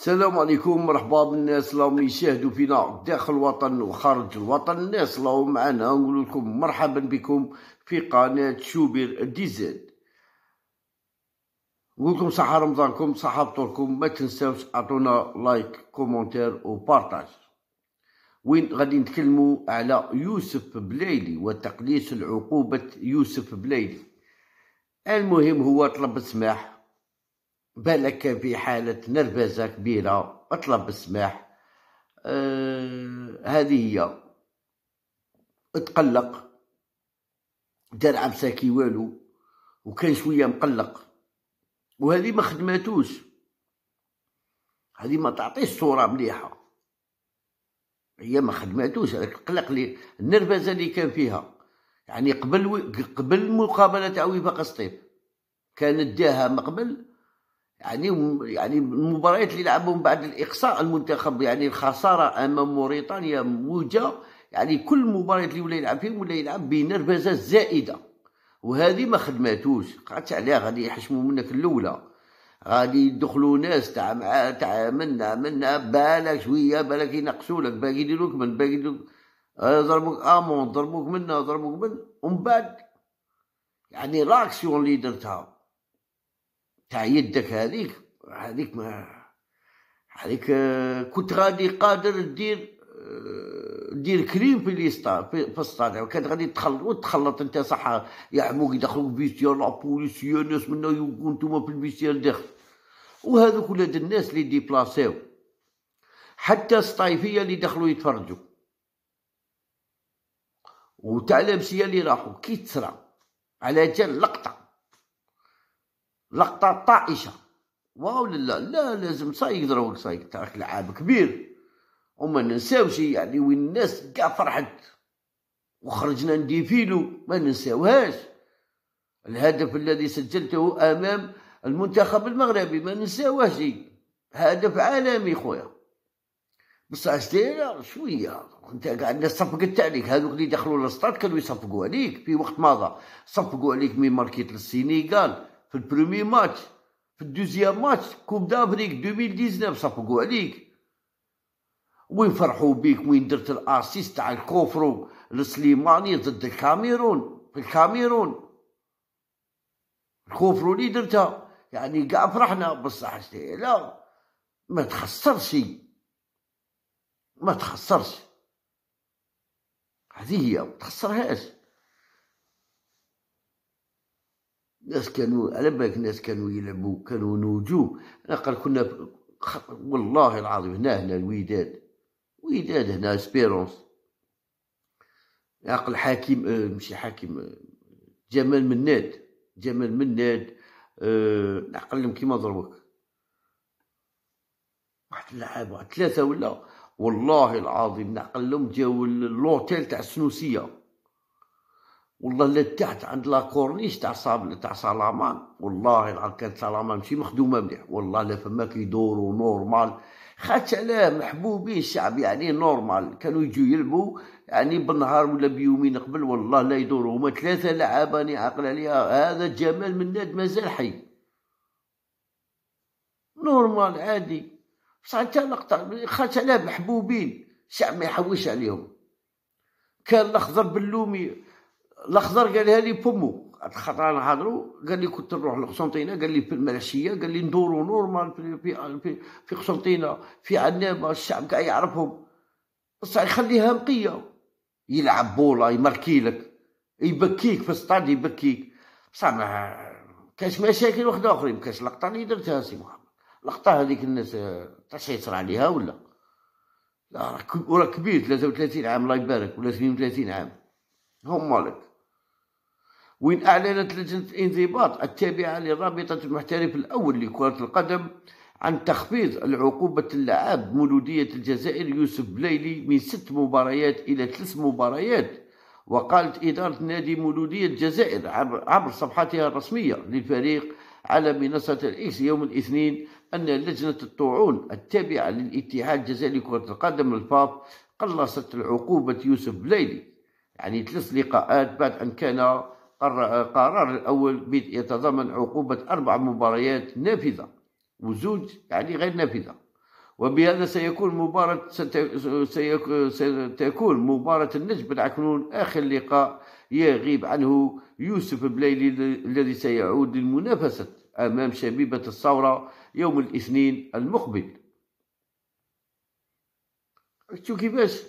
السلام عليكم مرحبا بالناس اللي يشاهدوا فينا داخل الوطن وخارج الوطن الناس اللي راهم معنا نقول لكم مرحبا بكم في قناه شوبير ديزل نقول لكم صحه رمضانكم صحه فطوركم ما تنساوش اعطونا لايك كومونتير وبارطاج وين غادي نتكلموا على يوسف بليلي وتقليص العقوبه يوسف بليلي المهم هو طلب السماح بالك كان في حالة نرفزة كبيرة اطلب السماح أه هذه هي اتقلق دار عمساكي والو وكان شوية مقلق وهذه ما خدماتوش هذه ما تعطيش صورة مليحة هي ما خدماتوش هذاك القلق لي النرفزة اللي كان فيها يعني قبل و... قبل مقابلة تاع وفاق الصيف كان داها من قبل يعني يعني المباريات اللي لعبهم بعد الاقصاء المنتخب يعني الخساره امام موريتانيا موجه يعني كل المباريات اللي ولا يلعب فيهم ولا يلعب بنرفزه زائده وهذه ما خدماتوش قعدت عليها غادي يحشموا منك الاولى غادي يدخلوا ناس تاع مع تاع منا منا بالك شويه بالك ينقصوا لك باقي يديروك من باقي يديروك آه، ضربوك امون ضربوك منا ضربوك من ومن بعد يعني راكسيون اللي درتها تاع يدك هذيك هذيك ما هذيك آه، كنت غادي قادر دير آه، دير كريم في اليستا في الصانع كانت غادي تخلط وتخلط انت صح عمو يدخلوك بيستير لابوليس بوليسيو ناس منا يقولوا انتم في البيستير داخل وهذوك ولاد الناس اللي ديبلاسيو حتى الصيفيه اللي دخلوا يتفرجوا وتعلم لابسيه اللي راحوا كي تسرع على جال لقطه لقطه طائشه واو لا لا لازم صايق يقدروا صايق تراك لعاب كبير وما ننساوش يعني وين الناس كاع فرحت وخرجنا نديفيلو ما ننساوهاش الهدف الذي سجلته امام المنتخب المغربي ما ننساوهش هدف عالمي خويا بصح شتينا شويه انت قاعد الناس صفقت عليك هذوك اللي دخلوا للسطاد كانوا يصفقوا عليك في وقت مضى صفقوا عليك مي ماركيت للسينيغال في البرومي ماتش في الدوزيام ماتش كوب دافريك 2019 صفقوا عليك وين فرحوا بيك وين درت الاسيست تاع الكوفرو لسليماني ضد الكاميرون في الكاميرون الكوفرو اللي درتها يعني كاع فرحنا بصح لا ما تخسرش ما تخسرش هذه هي ما تخسرهاش الناس كانوا على بالك الناس كانوا يلعبوا كانوا نجوم انا قال كنا والله العظيم هنا هنا الوداد وداد هنا اسبيرونس عقل حاكم آه ماشي حاكم آه، جمال مناد جمال مناد آه نعقل كيما ضربك واحد اللعاب واحد ثلاثه ولا والله العظيم نعقل لهم جاو اللوتيل تاع السنوسيه والله اللي تحت عند لا كورنيش تاع صاب تاع سلامان والله العظيم كانت سلامان ماشي مخدومه مليح والله لا فما كيدوروا نورمال خاتش علاه محبوبين الشعب يعني نورمال كانوا يجوا يلعبوا يعني بالنهار ولا بيومين قبل والله لا يدوروا هما ثلاثه لعابه راني عاقل عليها هذا جمال مناد مازال حي نورمال عادي بصح انت لقطه خاتش علاه محبوبين الشعب ما يحوش عليهم كان الاخضر باللومي الاخضر قالها لي بومو خاطر انا هضرو قال لي كنت نروح لقسنطينه قال لي في الملاشيه قال لي ندورو نورمال في في في, في قسنطينه في عنابه الشعب كاع يعرفهم بصح يخليها نقيه يلعب بولا يمركي لك يبكيك في الستاد يبكيك بصح ما كاش مشاكل وحده اخرى ما كاش لقطه اللي درتها سي محمد لقطه هذيك الناس آه، تشيطر عليها ولا لا راه كبير 33 عام الله يبارك ولا 32 عام هم مالك وين أعلنت لجنة الانضباط التابعة لرابطة المحترف الأول لكرة القدم عن تخفيض العقوبة اللعاب مولودية الجزائر يوسف بليلي من ست مباريات إلى ثلاث مباريات وقالت إدارة نادي مولودية الجزائر عبر صفحتها الرسمية للفريق على منصة الإكس يوم الاثنين أن لجنة الطوعون التابعة للاتحاد الجزائري لكرة القدم الفاف قلصت العقوبة يوسف بليلي يعني ثلاث لقاءات بعد أن كان القرار الأول يتضمن عقوبة أربع مباريات نافذة وزوج يعني غير نافذة وبهذا سيكون مباراة ستكون مباراة النجم العكنون آخر لقاء يغيب عنه يوسف بليلي الذي سيعود للمنافسة أمام شبيبة الثورة يوم الاثنين المقبل شو كيفاش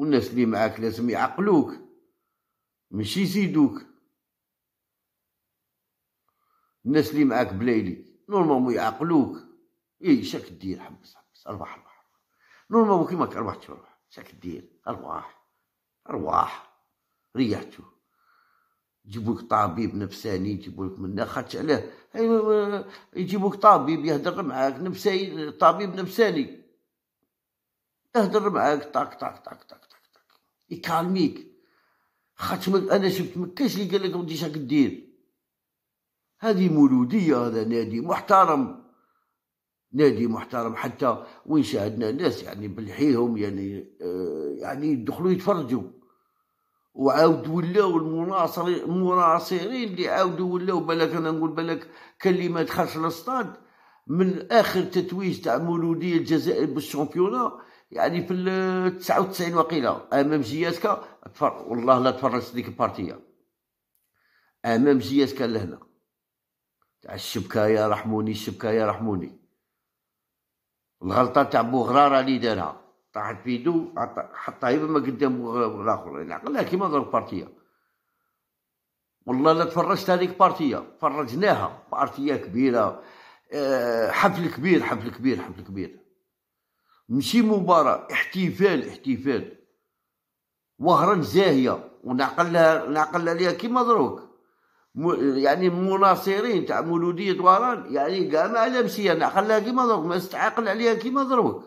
والناس اللي معاك لازم يعقلوك ماشي يزيدوك الناس اللي معاك بلايلي نورمالمون يعقلوك اي شاك دير حبس حبس ارباح ارباح نورمالمون كيما ربحت تروح شاك دير ارواح ارواح ريحتو يجيبوك طبيب نفساني يجيبولك من خاطش علاه يجيبوك طبيب يهدر معاك نفساني طبيب نفساني تهدر معاك طاك طاك طاك طاك طاك طاك يكالميك خاتمك انا شفت ما كاينش اللي قال لك ما دير هذه مولوديه هذا نادي محترم نادي محترم حتى وين شاهدنا ناس يعني بلحيهم يعني آه يعني يدخلوا يتفرجوا وعاود ولاو المناصرين اللي عاودوا ولاو بالك انا نقول بالك كلمه اللي ما من اخر تتويج تاع مولوديه الجزائر بالشامبيونات يعني في 99 وقيله امام جياسكا تفر... والله لا تفرجت ديك البارتيه امام جياسكا لهنا تاع الشبكه يا رحموني الشبكه يا رحموني الغلطه تاع بوغراره اللي دارها طاحت في يدو حطها يما قدام الاخر العقل كيما ضرب البارتيه والله لا تفرجت هذيك بارتيه فرجناها بارتيه كبيره آه، حفل كبير حفل كبير حفل كبير مشي مباراة احتفال احتفال وهران زاهية ونعقلها نعقل عليها كيما دروك يعني المناصرين تاع مولودية وهران يعني كاع ما لابسية نعقلها كيما دروك ما استعقل عليها كيما دروك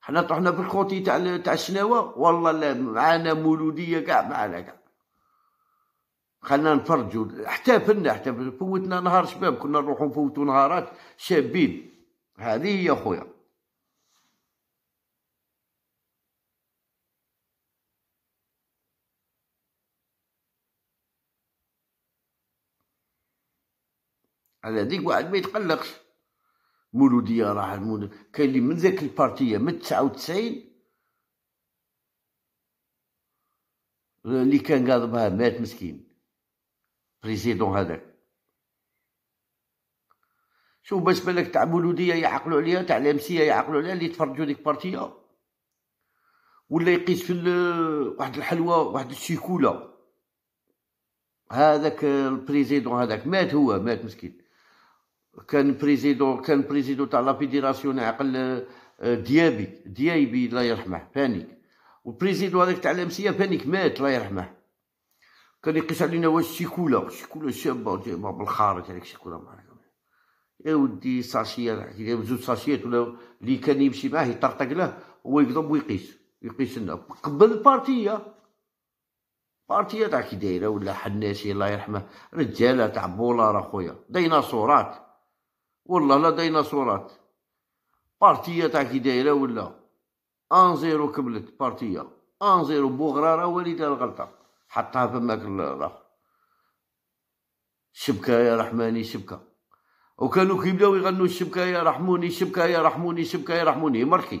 حنا طحنا في الخوتي تاع تاع الشناوة والله لا معانا مولودية كاع معانا كاع خلنا نفرجوا احتفلنا احتفلنا فوتنا نهار شباب كنا نروحوا نفوتوا نهارات شابين هذه هي خويا على هذيك واحد ما يتقلقش مولوديه راح المولود كاين اللي من ذاك البارتيه من 99 اللي كان قاضبها مات مسكين بريزيدون هذاك شوف باش بالك تاع مولوديه يعقلوا عليها تاع لامسيه يعقلوا عليها اللي تفرجوا ديك بارتيه ولا يقيس في واحد الحلوى واحد الشيكولا هذاك البريزيدون هذاك مات هو مات مسكين كان بريزيدو كان بريزيدو تاع لا فيديراسيون عقل آه، ديابي ديابي الله يرحمه بانيك والبريزيدو هذاك تاع الامسيه بانيك مات الله يرحمه كان يقيس علينا واش شيكولا شيكولا شابه جايبه بالخارج هذيك شيكولا ما يا ودي ساشية زوج ساشيات ولا اللي كان يمشي معاه يطرطق له هو يقضب ويقيس يقيس لنا قبل بارتيه بارتيه تاع كي دايره ولا حناشي الله يرحمه رجاله تاع بولار اخويا ديناصورات والله لا ديناصورات بارتيه تاع كي دايره ولا ان زيرو كملت بارتيه ان زيرو بوغراره وليدها الغلطه حطها فماك الاخر شبكه يا رحماني شبكه وكانوا كيبداو يغنوا الشبكه يا رحموني شبكه يا رحموني شبكه يا رحموني مركي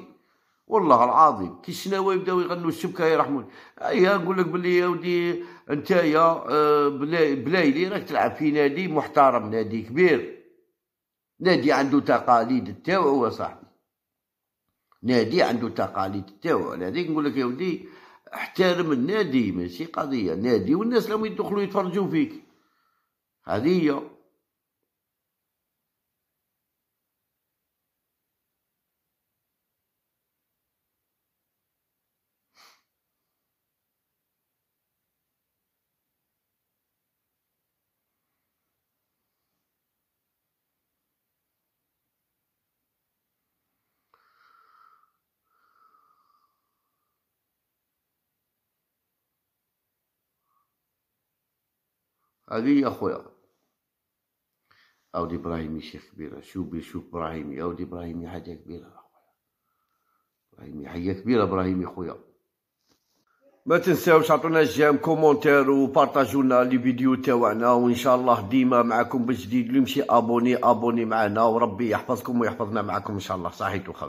والله العظيم كي شناوا يبداو يغنوا الشبكه يا رحموني ايا نقول لك بلي يا ودي انت يا آه، بلايلي راك تلعب في نادي محترم نادي كبير نادي عنده تقاليد تاوعو صاحبي نادي عنده تقاليد تاوعو هذيك نقول لك يا ودي احترم النادي ماشي قضيه نادي والناس لما يدخلوا يتفرجوا فيك هذه هذه خويا عاود ابراهيمي شيخ كبيره شوف شوف ابراهيمي عاود ابراهيمي حاجه كبيره اخويا ابراهيمي حاجه كبيره ابراهيمي خويا ما تنساوش عطونا جيم كومونتير وبارطاجونا لي فيديو تاعنا وان شاء الله ديما معكم بجديد اللي مشي ابوني ابوني معنا وربي يحفظكم ويحفظنا معكم ان شاء الله صحيتو